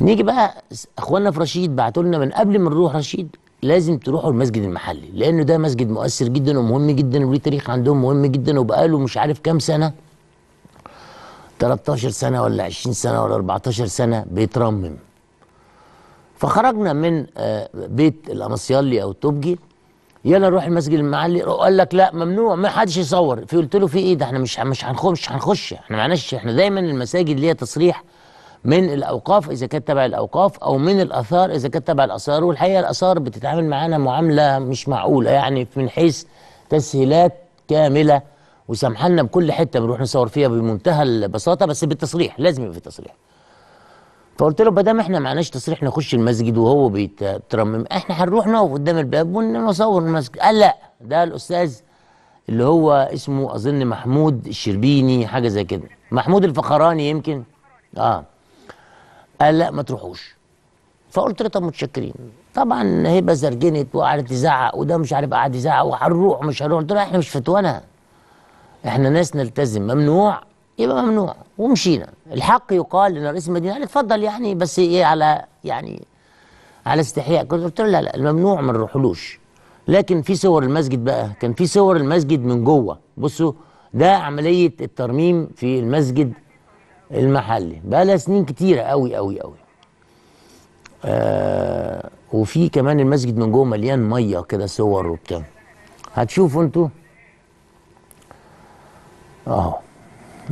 نيجي بقى اخواننا في رشيد بعتوا لنا من قبل ما نروح رشيد لازم تروحوا المسجد المحلي لانه ده مسجد مؤثر جدا ومهم جدا وليه تاريخ عندهم مهم جدا وبقاله مش عارف كام سنه 13 سنه ولا 20 سنه ولا 14 سنه بيترمم فخرجنا من آه، بيت الاناصيالي او توبجي يلا نروح المسجد المعلي قال لك لا ممنوع ما حدش يصور في قلت له في ايه ده احنا مش مش هنخش مش هنخش احنا معناش احنا دايما المساجد ليها تصريح من الاوقاف اذا كانت تبع الاوقاف او من الاثار اذا كانت تبع الاثار والحقيقه الاثار بتتعامل معانا معامله مش معقوله يعني من حيث تسهيلات كامله وسامحنا بكل حته بنروح نصور فيها بمنتهى البساطه بس بالتصريح لازم يبقى في تصريح فقلت له بدام احنا معناش تصريح نخش المسجد وهو بيترمم احنا هنروح نقف قدام الباب ونصور المسجد قال لا ده الاستاذ اللي هو اسمه اظن محمود الشربيني حاجه زي كده محمود الفخراني يمكن اه قال لا ما تروحوش فقلت له طب متشكرين طبعا هبه زرجنت وقعدت تزعق وده مش عارف قعد يزعق وهنروح مش هنروح قلت له احنا مش فتوانا احنا ناس نلتزم ممنوع يبقى ممنوع ومشينا الحق يقال ان رئيس المدينه قال اتفضل يعني بس ايه على يعني على استحياء كنت قلت له لا لا الممنوع ما نروحلوش لكن في صور المسجد بقى كان في صور المسجد من جوه بصوا ده عمليه الترميم في المسجد المحلي بقى لها سنين كتيره قوي قوي قوي آه وفي كمان المسجد من جوه مليان ميه كده صور وبتاع هتشوفوا انتوا اهو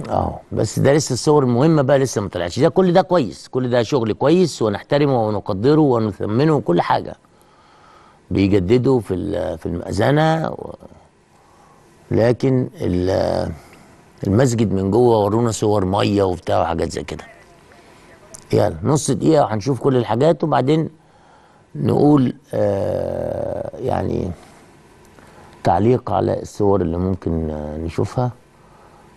اهو بس ده لسه الصور المهمه بقى لسه ما طلعتش ده كل ده كويس كل ده شغل كويس ونحترمه ونقدره ونثمنه وكل حاجه بيجددوا في في المأذنه لكن ال المسجد من جوه ورونا صور ميه وبتاع وحاجات زي كده يلا نص دقيقه وهنشوف كل الحاجات وبعدين نقول آه يعني تعليق على الصور اللي ممكن آه نشوفها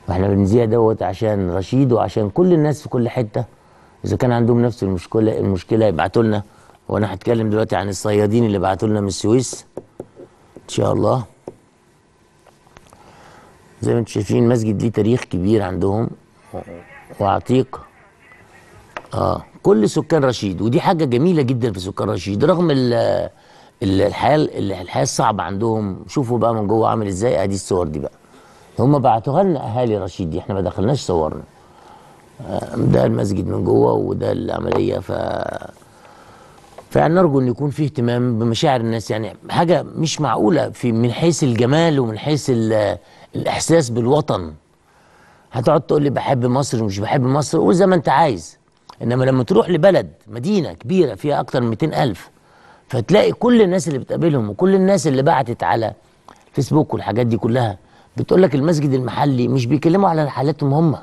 واحنا بنذيع دوت عشان رشيد وعشان كل الناس في كل حته اذا كان عندهم نفس المشكله المشكله يبعتوا لنا وانا هتكلم دلوقتي عن الصيادين اللي بعتوا لنا من السويس ان شاء الله زي ما انتم شايفين المسجد ليه تاريخ كبير عندهم وعتيق اه كل سكان رشيد ودي حاجه جميله جدا في سكان رشيد رغم الحياه الحياه الصعبه عندهم شوفوا بقى من جوه عامل ازاي ادي الصور دي بقى هم بعتوها لنا اهالي رشيد دي احنا ما دخلناش صورنا آه، ده المسجد من جوه وده العمليه ف فنرجو ان يكون في اهتمام بمشاعر الناس يعني حاجه مش معقوله في من حيث الجمال ومن حيث الاحساس بالوطن هتقعد تقول لي بحب مصر ومش بحب مصر قول زي ما انت عايز انما لما تروح لبلد مدينه كبيره فيها اكتر من 200000 فتلاقي كل الناس اللي بتقابلهم وكل الناس اللي بعتت على فيسبوك والحاجات دي كلها بتقول لك المسجد المحلي مش بيكلموا على حالاتهم هم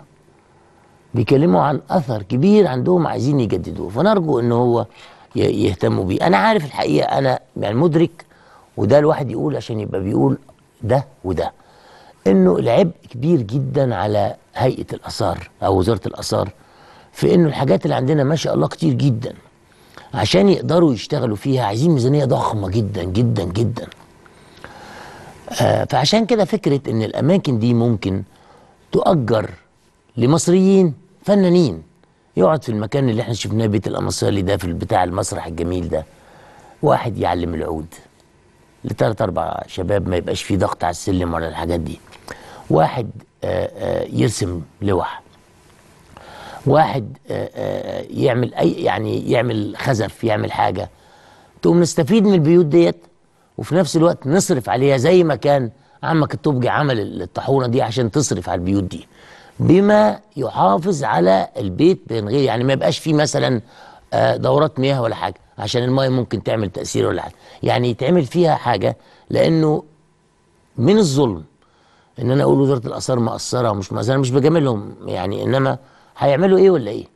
بيكلموا عن اثر كبير عندهم عايزين يجددوه فنرجو ان هو يهتموا بيه انا عارف الحقيقه انا يعني مدرك وده الواحد يقول عشان يبقى بيقول ده وده انه العبء كبير جدا على هيئه الاثار او وزاره الاثار في انه الحاجات اللي عندنا ما شاء الله كتير جدا عشان يقدروا يشتغلوا فيها عايزين ميزانيه ضخمه جدا جدا جدا آه فعشان كده فكره ان الاماكن دي ممكن تؤجر لمصريين فنانين يقعد في المكان اللي احنا شفناه بيت الامصالي ده في بتاع المسرح الجميل ده واحد يعلم العود لثلاث اربع شباب ما يبقاش في ضغط على السلم ولا الحاجات دي واحد آه، آه، يرسم لوح واحد آه، يعمل اي يعني يعمل خزف يعمل حاجه تقوم نستفيد من البيوت ديت وفي نفس الوقت نصرف عليها زي ما كان عمك الطبجي عمل الطاحونه دي عشان تصرف على البيوت دي بما يحافظ على البيت من غير يعني ما يبقاش فيه مثلا دورات مياه ولا حاجه عشان المايه ممكن تعمل تاثير ولا حاجه يعني يتعمل فيها حاجه لانه من الظلم ان انا اقول وزاره الاثار مقصره ومش مقصره مش بجاملهم يعني انما هيعملوا ايه ولا ايه